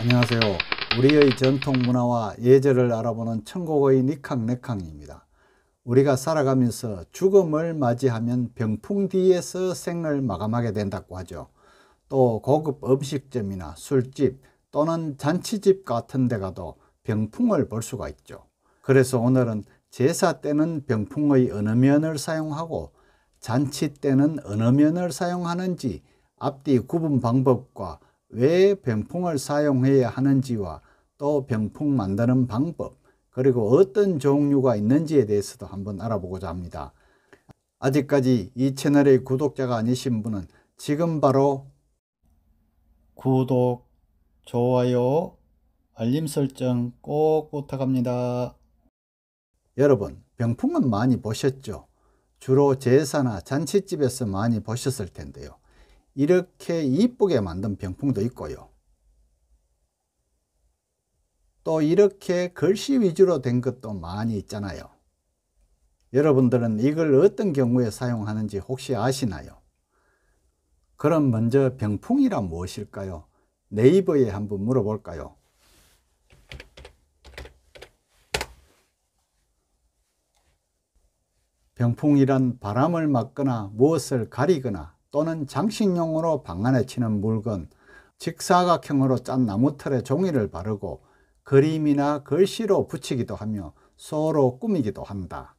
안녕하세요. 우리의 전통 문화와 예절을 알아보는 천국의 니캉네캉입니다. 우리가 살아가면서 죽음을 맞이하면 병풍 뒤에서 생을 마감하게 된다고 하죠. 또 고급 음식점이나 술집 또는 잔치집 같은 데 가도 병풍을 볼 수가 있죠. 그래서 오늘은 제사 때는 병풍의 어느 면을 사용하고 잔치 때는 어느 면을 사용하는지 앞뒤 구분 방법과 왜 병풍을 사용해야 하는지와 또 병풍 만드는 방법 그리고 어떤 종류가 있는지에 대해서도 한번 알아보고자 합니다. 아직까지 이 채널의 구독자가 아니신 분은 지금 바로 구독, 좋아요, 알림 설정 꼭 부탁합니다. 여러분, 병풍은 많이 보셨죠? 주로 제사나 잔치집에서 많이 보셨을 텐데요. 이렇게 이쁘게 만든 병풍도 있고요. 또 이렇게 글씨 위주로 된 것도 많이 있잖아요. 여러분들은 이걸 어떤 경우에 사용하는지 혹시 아시나요? 그럼 먼저 병풍이란 무엇일까요? 네이버에 한번 물어볼까요? 병풍이란 바람을 막거나 무엇을 가리거나 또는 장식용으로 방안에 치는 물건, 직사각형으로 짠나무털에 종이를 바르고 그림이나 글씨로 붙이기도 하며 소로 꾸미기도 한다.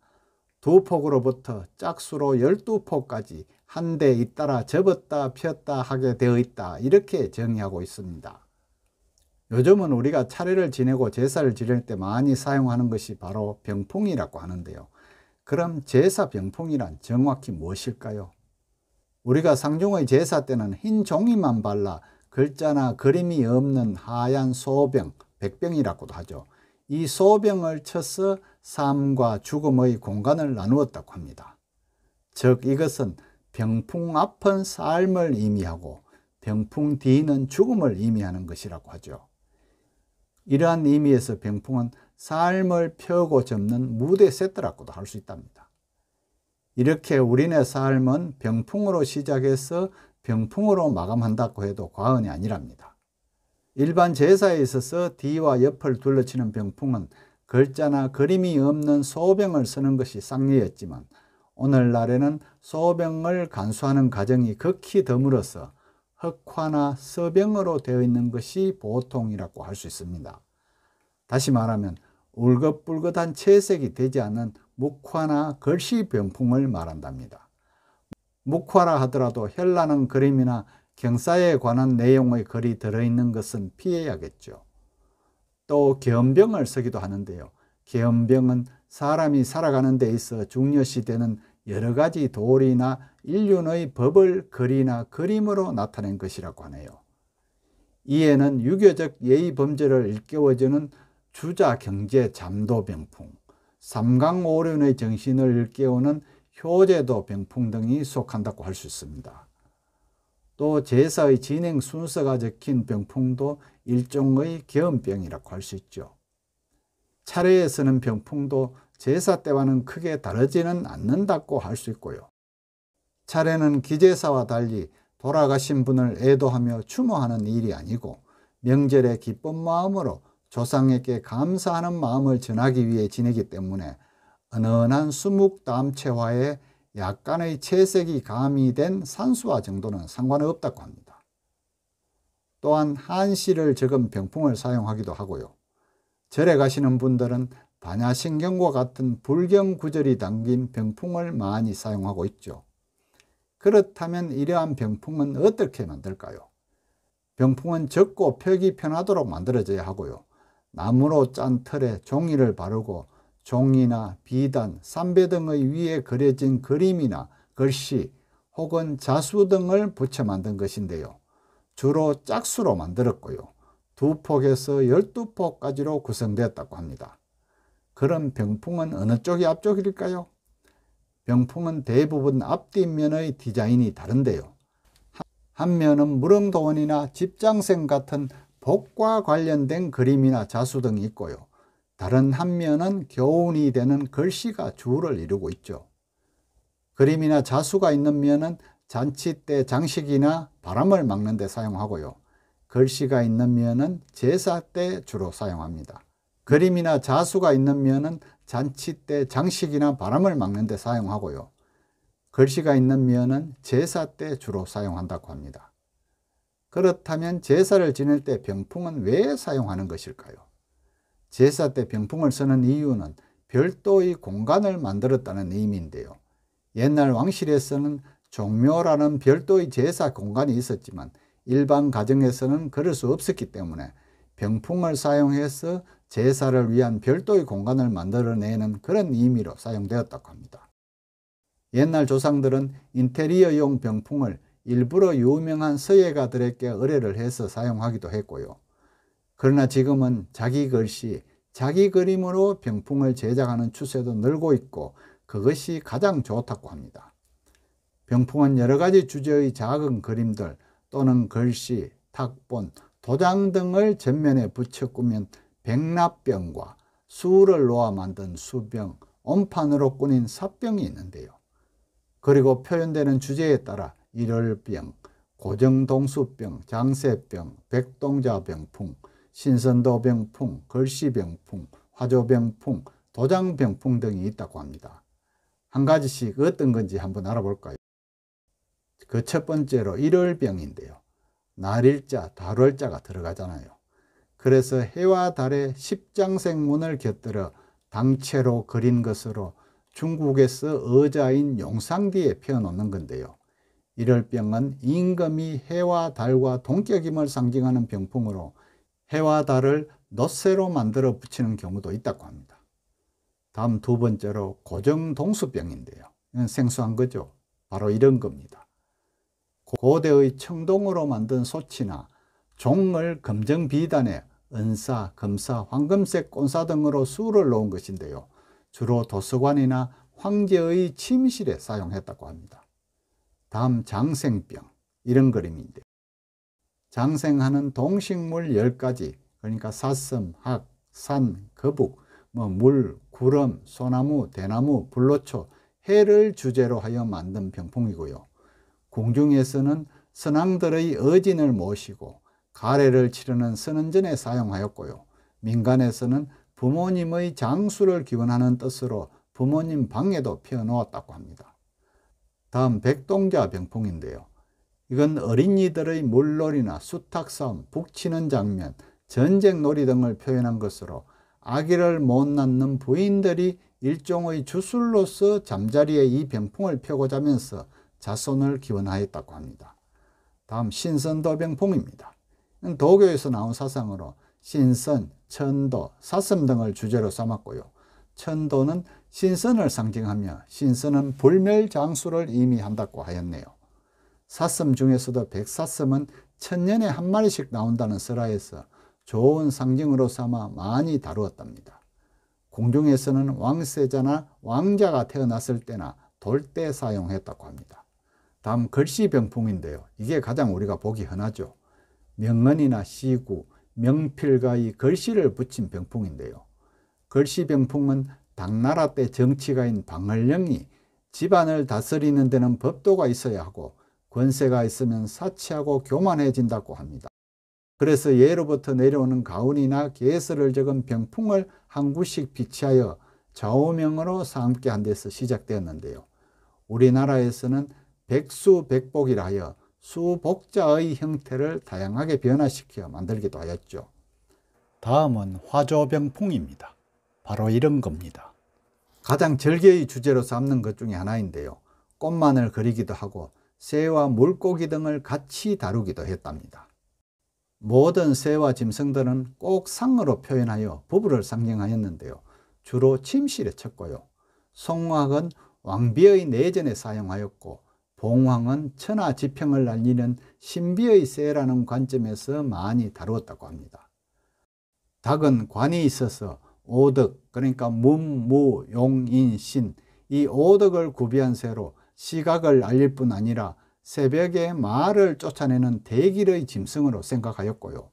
두 폭으로부터 짝수로 12폭까지 한대 잇따라 접었다 폈다 하게 되어 있다 이렇게 정의하고 있습니다. 요즘은 우리가 차례를 지내고 제사를 지낼 때 많이 사용하는 것이 바로 병풍이라고 하는데요. 그럼 제사 병풍이란 정확히 무엇일까요? 우리가 상종의 제사 때는 흰 종이만 발라 글자나 그림이 없는 하얀 소병, 백병이라고도 하죠. 이 소병을 쳐서 삶과 죽음의 공간을 나누었다고 합니다. 즉 이것은 병풍 앞은 삶을 의미하고 병풍 뒤는 죽음을 의미하는 것이라고 하죠. 이러한 의미에서 병풍은 삶을 펴고 접는 무대 세트라고도 할 수 있답니다. 이렇게 우리네 삶은 병풍으로 시작해서 병풍으로 마감한다고 해도 과언이 아니랍니다. 일반 제사에 있어서 뒤와 옆을 둘러치는 병풍은 글자나 그림이 없는 소병을 쓰는 것이 쌍례였지만 오늘날에는 소병을 간수하는 과정이 극히 드물어서 흑화나 서병으로 되어 있는 것이 보통이라고 할 수 있습니다. 다시 말하면 울긋불긋한 채색이 되지 않는 묵화나 글씨 병풍을 말한답니다. 목화라 하더라도 현란한 그림이나 경사에 관한 내용의 글이 들어있는 것은 피해야겠죠. 또 계엄병을 쓰기도 하는데요. 계엄병은 사람이 살아가는 데 있어 중요시 되는 여러 가지 도리나 인륜의 법을 글이나 그림으로 나타낸 것이라고 하네요. 이에는 유교적 예의 범죄를 일깨워주는 주자 경제 잠도 병풍, 삼강오륜의 정신을 일깨우는 효제도 병풍 등이 속한다고 할 수 있습니다. 또 제사의 진행 순서가 적힌 병풍도 일종의 겸병이라고할 수 있죠. 차례에 쓰는 병풍도 제사 때와는 크게 다르지는 않는다고 할 수 있고요. 차례는 기제사와 달리 돌아가신 분을 애도하며 추모하는 일이 아니고 명절의 기쁜 마음으로 조상에게 감사하는 마음을 전하기 위해 지내기 때문에 은은한 수묵담채화에 약간의 채색이 가미된 산수화 정도는 상관없다고 합니다. 또한 한시를 적은 병풍을 사용하기도 하고요. 절에 가시는 분들은 반야신경과 같은 불경 구절이 담긴 병풍을 많이 사용하고 있죠. 그렇다면 이러한 병풍은 어떻게 만들까요? 병풍은 적고 펴기 편하도록 만들어져야 하고요. 나무로 짠 틀에 종이를 바르고 종이나 비단, 삼배 등의 위에 그려진 그림이나 글씨 혹은 자수 등을 붙여 만든 것인데요. 주로 짝수로 만들었고요. 두 폭에서 열두 폭까지로 구성되었다고 합니다. 그럼 병풍은 어느 쪽이 앞쪽일까요? 병풍은 대부분 앞뒷면의 디자인이 다른데요. 한 면은 무릉도원이나 집장생 같은 복과 관련된 그림이나 자수 등이 있고요. 다른 한 면은 교훈이 되는 글씨가 주를 이루고 있죠. 그림이나 자수가 있는 면은 잔치 때 장식이나 바람을 막는 데 사용하고요. 글씨가 있는 면은 제사 때 주로 사용합니다. 그림이나 자수가 있는 면은 잔치 때 장식이나 바람을 막는 데 사용하고요. 글씨가 있는 면은 제사 때 주로 사용한다고 합니다. 그렇다면 제사를 지낼 때 병풍은 왜 사용하는 것일까요? 제사 때 병풍을 쓰는 이유는 별도의 공간을 만들었다는 의미인데요. 옛날 왕실에서는 종묘라는 별도의 제사 공간이 있었지만 일반 가정에서는 그럴 수 없었기 때문에 병풍을 사용해서 제사를 위한 별도의 공간을 만들어내는 그런 의미로 사용되었다고 합니다. 옛날 조상들은 인테리어용 병풍을 일부러 유명한 서예가들에게 의뢰를 해서 사용하기도 했고요. 그러나 지금은 자기 글씨, 자기 그림으로 병풍을 제작하는 추세도 늘고 있고 그것이 가장 좋다고 합니다. 병풍은 여러 가지 주제의 작은 그림들 또는 글씨, 탁본, 도장 등을 전면에 붙여 꾸민 백납병과 수를 놓아 만든 수병, 온판으로 꾸민 사병이 있는데요. 그리고 표현되는 주제에 따라 일월병, 고정동수병, 장세병, 백동자병풍, 신선도병풍, 걸시병풍, 화조병풍, 도장병풍 등이 있다고 합니다. 한 가지씩 어떤 건지 한번 알아볼까요? 그 첫 번째로 일월병인데요. 날일자, 달월자가 들어가잖아요. 그래서 해와 달의 십장생문을 곁들여 당채로 그린 것으로 중국에서 어자인 용상디에 펴놓는 건데요. 이럴 병은 임금이 해와 달과 동격임을 상징하는 병풍으로 해와 달을 넛새로 만들어 붙이는 경우도 있다고 합니다. 다음 두 번째로 고정동수병인데요. 이건 생소한 거죠. 바로 이런 겁니다. 고대의 청동으로 만든 소치나 종을 검정 비단에 은사, 금사, 황금색 꼰사 등으로 수를 놓은 것인데요. 주로 도서관이나 황제의 침실에 사용했다고 합니다. 다음 장생병 이런 그림인데 장생하는 동식물 10가지 그러니까 사슴, 학, 산, 거북, 뭐 물, 구름, 소나무, 대나무, 불로초, 해를 주제로 하여 만든 병풍이고요. 궁중에서는 선왕들의 어진을 모시고 가래를 치르는 선언전에 사용하였고요. 민간에서는 부모님의 장수를 기원하는 뜻으로 부모님 방에도 피워놓았다고 합니다. 다음 백동자 병풍인데요. 이건 어린이들의 물놀이나 수탉싸움, 북치는 장면, 전쟁놀이 등을 표현한 것으로 아기를 못 낳는 부인들이 일종의 주술로서 잠자리에 이 병풍을 펴고 자면서 자손을 기원하였다고 합니다. 다음 신선도 병풍입니다. 도교에서 나온 사상으로 신선, 천도, 사슴 등을 주제로 삼았고요. 천도는 신선을 상징하며 신선은 불멸 장수를 의미한다고 하였네요. 사슴 중에서도 백사슴은 천년에 한 마리씩 나온다는 설화에서 좋은 상징으로 삼아 많이 다루었답니다. 공중에서는 왕세자나 왕자가 태어났을 때나 돌 때 사용했다고 합니다. 다음 글씨 병풍인데요. 이게 가장 우리가 보기 흔하죠. 명언이나 시구, 명필과 이 글씨를 붙인 병풍인데요. 글씨 병풍은 당나라 때 정치가인 방할령이 집안을 다스리는 데는 법도가 있어야 하고 권세가 있으면 사치하고 교만해진다고 합니다. 그래서 예로부터 내려오는 가훈이나 계설을 적은 병풍을 한 구씩 비치하여 좌우명으로 삼게 한 데서 시작되었는데요. 우리나라에서는 백수백복이라 하여 수복자의 형태를 다양하게 변화시켜 만들기도 하였죠. 다음은 화조병풍입니다. 바로 이런 겁니다. 가장 절개의 주제로 삼는 것 중에 하나인데요. 꽃만을 그리기도 하고 새와 물고기 등을 같이 다루기도 했답니다. 모든 새와 짐승들은 꼭 상으로 표현하여 부부를 상징하였는데요. 주로 침실에 쳤고요. 송왕은 왕비의 내전에 사용하였고 봉황은 천하 지평을 날리는 신비의 새라는 관점에서 많이 다루었다고 합니다. 닭은 관이 있어서 오득 그러니까 문무용인신 이 오덕을 구비한 새로 시각을 알릴 뿐 아니라 새벽에 말을 쫓아내는 대길의 짐승으로 생각하였고요.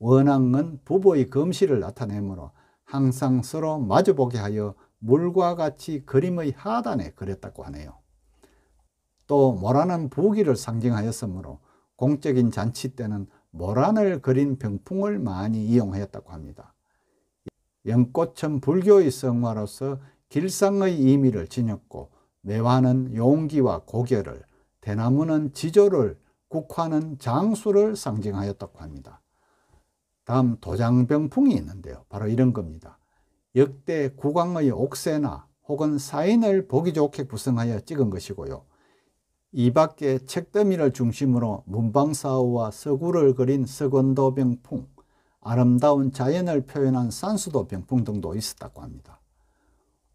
원앙은 부보의 금실을 나타내므로 항상 서로 마주보게 하여 물과 같이 그림의 하단에 그렸다고 하네요. 또 모란은 부귀를 상징하였으므로 공적인 잔치 때는 모란을 그린 병풍을 많이 이용하였다고 합니다. 연꽃은 불교의 성화로서 길상의 의미를 지녔고 매화는 용기와 고결을 대나무는 지조를 국화는 장수를 상징하였다고 합니다. 다음 도장병풍이 있는데요. 바로 이런 겁니다. 역대 국왕의 옥새나 혹은 사인을 보기 좋게 구성하여 찍은 것이고요. 이 밖에 책더미를 중심으로 문방사우와 서구를 그린 서건도병풍, 아름다운 자연을 표현한 산수도 병풍등도 있었다고 합니다.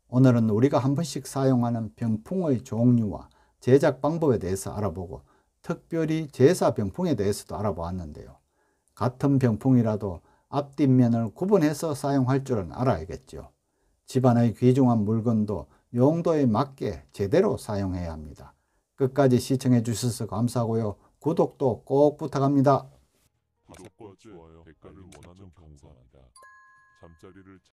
오늘은 우리가 한 번씩 사용하는 병풍의 종류와 제작 방법에 대해서 알아보고 특별히 제사 병풍에 대해서도 알아보았는데요. 같은 병풍이라도 앞뒷면을 구분해서 사용할 줄은 알아야겠죠. 집안의 귀중한 물건도 용도에 맞게 제대로 사용해야 합니다. 끝까지 시청해 주셔서 감사하고요. 구독도 꼭 부탁합니다. 구독과 아, 좋아요, 댓글을 아, 원하는 경우입니다. 잠자리를